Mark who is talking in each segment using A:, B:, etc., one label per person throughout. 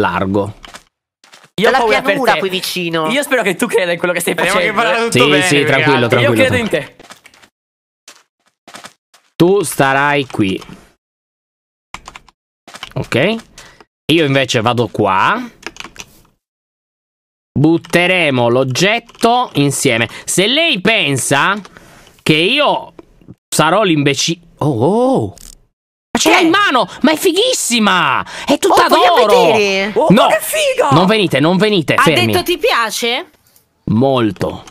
A: largo. Io la pianura qui vicino. Io spero che tu creda in quello che stai Speriamo facendo. Che eh. tutto sì, bene, sì, tranquillo, tranquillo. Io credo in te. Tu starai qui. Ok. Io invece vado qua. Butteremo l'oggetto insieme. Se lei pensa che io sarò l'imbecille... Oh, oh. oh. Ma ce l'ha in mano! Ma è fighissima! È tutta oh, d'oro! Oh, oh no! che figa! Non venite, non venite! Ha fermi. detto ti piace? Molto.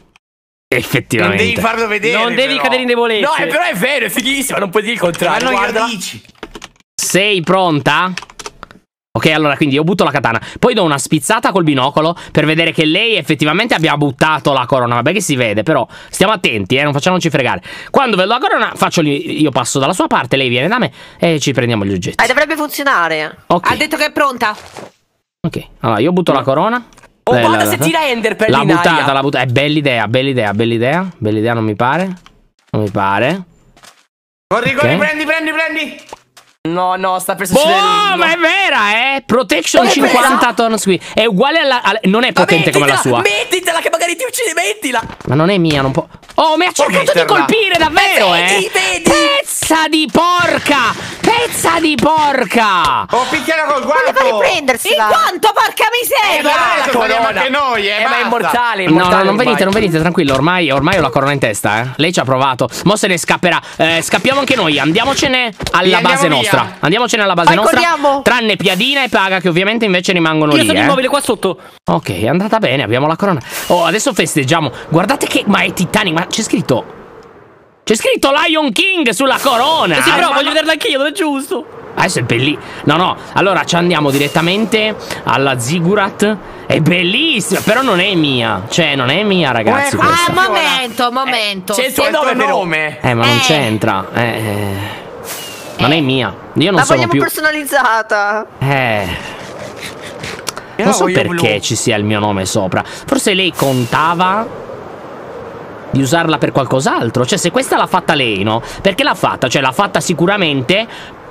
A: Effettivamente. Non devi farlo vedere. Non devi però. cadere in debolezza. No, però è vero, è fighissima, non puoi dire il contrario. Ma non guarda. Sei pronta? Ok, allora quindi io butto la katana, poi do una spizzata col binocolo per vedere che lei effettivamente abbia buttato la corona. Vabbè che si vede, però stiamo attenti, eh, non facciamoci fregare. Quando vedo la corona, faccio lì, io passo dalla sua parte, lei viene da me e ci prendiamo gli oggetti. Eh, dovrebbe funzionare. Okay. Ha detto che è pronta. Ok, allora io butto la corona. Oh, Beh, guarda la, se tira Ender per L'ha buttata, l'ha buttata. È eh, bella idea, bella idea, bella idea. Bella idea, non mi pare. Non mi pare. Corri, corri, prendi, prendi, prendi. No, no, sta per boh, succedere. Oh, no. ma è vera, eh! Protection 50 turn qui. È uguale alla, alla. non è potente come la sua. Mettitela, che magari ti uccide, mettila! Ma non è mia, non può. Oh, mi ha cercato di colpire, davvero, eh! Vedi, eh. Pezza di porca! Pezza di porca! Ho oh, picchiato col guanto! Voleva riprendersi! In quanto, porca miseria! Eh, la corona! Esatto, anche noi, eh, eh ma è immortale, è immortale No, no, non venite, non venite, tranquillo, ormai, ormai ho la corona in testa, eh. Lei ci ha provato. Mo se ne scapperà. Eh, scappiamo anche noi, andiamocene alla Andiamo base via. nostra. Andiamocene alla base Vai, nostra. Corriamo. Tranne Piadina e Paga, che ovviamente invece rimangono Io lì. Io sono eh. immobile qua sotto. Ok, è andata bene, abbiamo la corona. Oh, adesso festeggiamo. Guardate che. Ma è Titanic, ma c'è scritto c'è scritto Lion King sulla corona! Eh sì, però ah, voglio ma... vederla anch'io, non è giusto! Adesso è bellissimo. No, no. Allora ci andiamo direttamente alla Zigurat. È bellissima, però non è mia. Cioè, non è mia, ragazzi. Eh, Uè, ah, momento, eh, momento. Eh, c'è il tuo nome, nome. Eh, ma eh. non c'entra. Eh, eh, non è mia. Io non la sono vogliamo personalizzata. Eh.
B: Non so perché
A: ci sia il mio nome sopra. Forse lei contava di usarla per qualcos'altro. Cioè, se questa l'ha fatta lei, no? Perché l'ha fatta? Cioè, l'ha fatta sicuramente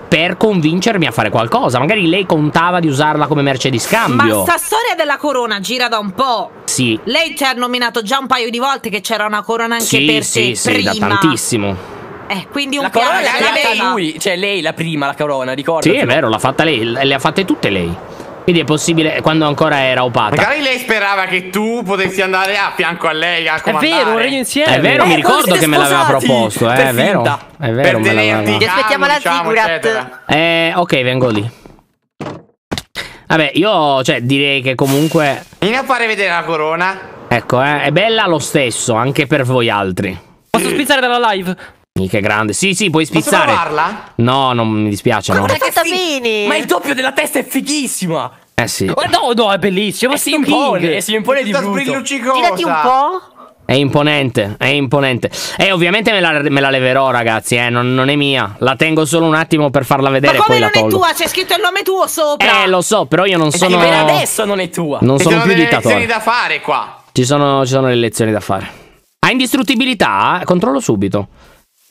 A: per convincermi a fare qualcosa. Magari lei contava di usarla come merce di scambio. Ma sta storia della corona gira da un po'. Sì. Lei ci ha nominato già un paio di volte che c'era una corona anche sì, per sì, te sì, prima. Sì, da tantissimo. Eh, quindi un la piano corona l'ha creata lui, cioè lei la prima la corona, ricordo. Sì, è vero, l'ha fatta lei, le ha fatte tutte lei. Quindi è possibile quando ancora era opata. Magari lei sperava che tu potessi andare a fianco a lei a comandare. È vero, un regno insieme. È vero, eh, mi eh, ricordo che me l'aveva proposto, eh, è vero. È vero, per me l'aveva. Ti aspettiamo la diciamo, figurat. Eh, ok, vengo lì. Vabbè, io cioè direi che comunque Vieni a fare vedere la corona. Ecco, eh, è bella lo stesso, anche per voi altri. Posso spizzare dalla live? Mica grande. Sì, sì, puoi spizzare. Posso provarla? No, non mi dispiace. Guarda no. che tapini! Ma il doppio della testa è fighissima! Eh sì. Oh, no, no, è bellissimo. Ma si impone. Eh. Si impone di brutto. Girati un po'. È imponente, è imponente. E eh, ovviamente me la, me la, leverò, ragazzi. Eh, non, non, è mia. La tengo solo un attimo per farla vedere. Ma come non è tua? C'è scritto il nome tuo sopra. Eh, lo so, però io non e eh, sono. Per adesso non è tua. Non e sono più dittatore. Ci sono le lezioni da fare qua. Ci sono, ci sono le lezioni da fare. Ha indistruttibilità? Controllo subito.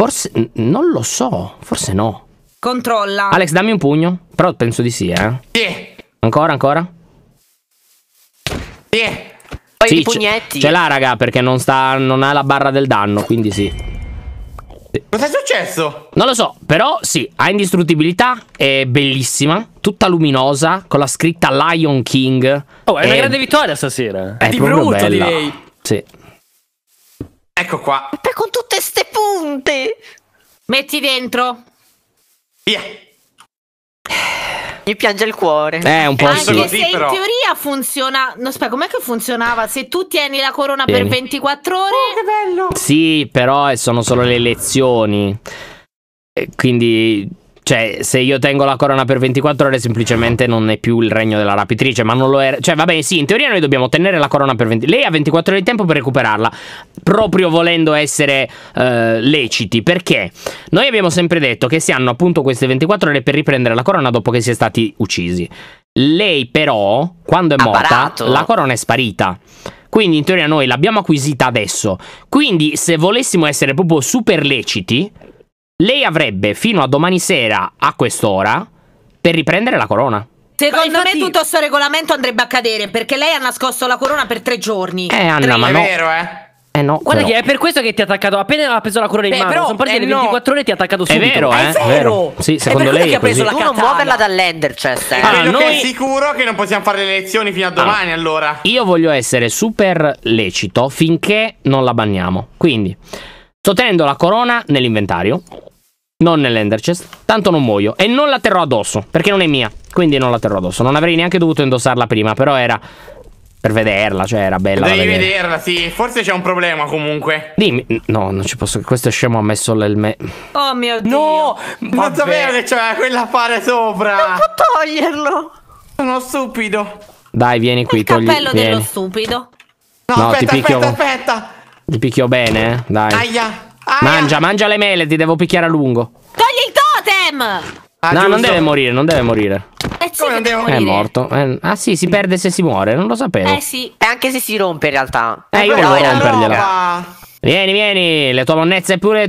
A: Forse non lo so, forse no. Controlla. Alex, dammi un pugno. Però penso di sì, eh. Yeah. Ancora, ancora. Yeah. sì, i pugnetti. Ce l'ha, raga, perché non, sta, non ha la barra del danno, quindi sì. Cosa è successo? Non lo so, però sì, ha indistruttibilità, è bellissima, tutta luminosa, con la scritta Lion King. Oh, è, una grande vittoria stasera. È di brutto, bella. direi. Sì. Ecco qua. Ma con tutte ste punte! Metti dentro. Via. Mi piange il cuore. Eh, un po' Anche così, se però. in teoria funziona. No, aspetta, com'è che funzionava? Se tu tieni la corona tieni. per 24 ore. Oh, che bello! Sì, però eh, sono solo le lezioni. Quindi cioè, se io tengo la corona per 24 ore, semplicemente non è più il regno della rapitrice, ma non lo è. Cioè, vabbè, sì, in teoria noi dobbiamo tenere la corona per 24 Lei ha 24 ore di tempo per recuperarla, proprio volendo essere eh, leciti. Perché? Noi abbiamo sempre detto che si hanno appunto queste 24 ore per riprendere la corona dopo che si è stati uccisi. Lei, però, quando è morta, Apparato. la corona è sparita. Quindi in teoria noi l'abbiamo acquisita adesso. Quindi se volessimo essere proprio super leciti, lei avrebbe fino a domani sera a quest'ora per riprendere la corona. Secondo infatti... me tutto questo regolamento andrebbe a cadere perché lei ha nascosto la corona per tre giorni. Eh, Anna, tre... ma no. È vero, eh. Eh no, Guarda però... è per questo che ti ha attaccato appena aveva preso la corona in Beh, mano. Però, sono partite eh, no. 24 ore e ti ha attaccato subito. È vero, eh? È vero. È vero. Sì, secondo lei perché ha preso la katana. Tu non muoverla dall'Enderchest. Eh. Allora, ah, noi... è sicuro che non possiamo fare le lezioni fino a ah. domani allora. allora. Io voglio essere super lecito finché non la banniamo. Quindi sto tenendo la corona nell'inventario. Non nell'ender chest. Tanto non muoio. E non la terrò addosso. Perché non è mia. Quindi non la terrò addosso. Non avrei neanche dovuto indossarla prima. Però era per vederla, cioè era bella. Devi vederla, sì. Forse c'è un problema comunque. Dimmi. No, non ci posso. Questo è scemo ha messo l'elme. Oh mio dio. No! Ma sapevo che c'era quell'affare sopra. Non può toglierlo. Sono stupido. Dai, vieni qui. Il togli... cappello vieni. dello stupido. No, no aspetta, ti picchio... aspetta, aspetta. Ti picchio bene, eh? Dai. Aia. Mangia, mangia le mele, ti devo picchiare a lungo. Togli il totem! Ah, no, giusto. non deve morire, non deve morire. Eh sì, non deve morire. È morto. Eh, ah sì, si perde se si muore, non lo sapevo. Eh sì. E eh, anche se si rompe in realtà. Eh, io volevo rompergliela. Vieni, vieni, le tue monnezze pure